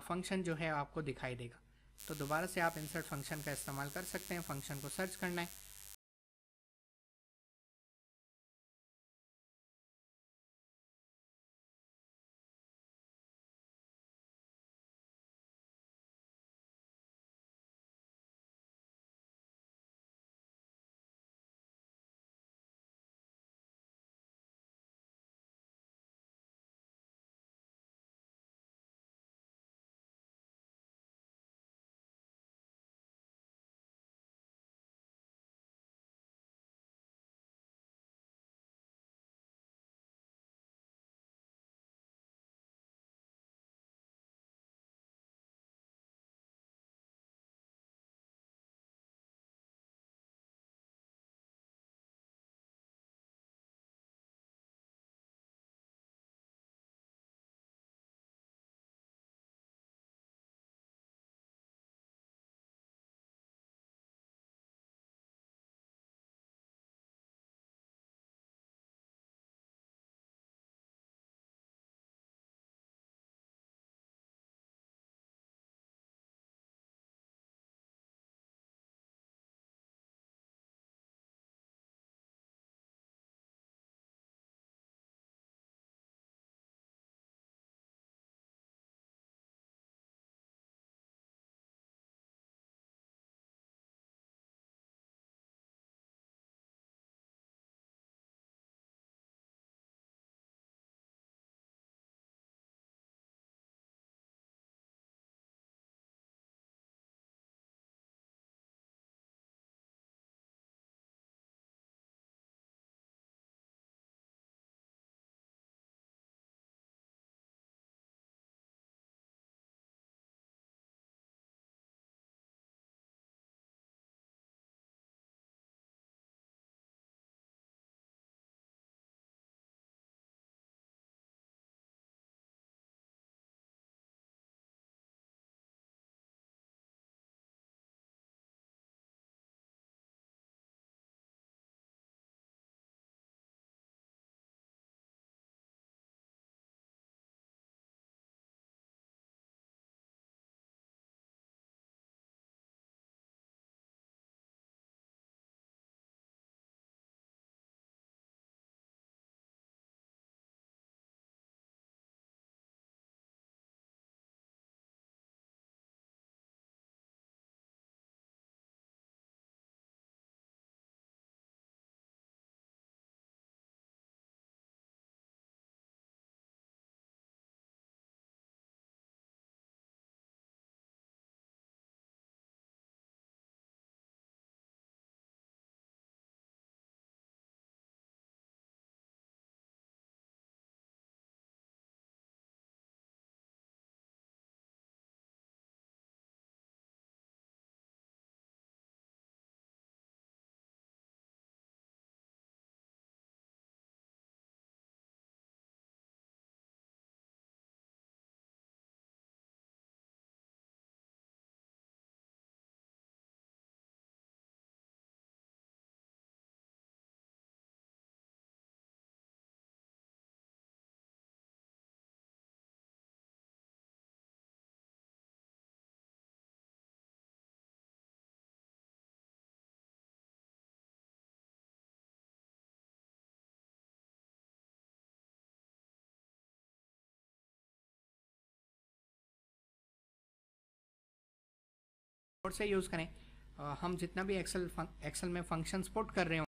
function जो है आपको दिखाई देगा तो दोबारा से आप इंसर्ट फंक्शन का इस्तेमाल कर सकते हैं फंक्शन को सर्च करना है से यूज़ करें हम जितना भी एक्सेल एक्सेल में फंक्शन सपोर्ट कर रहे हो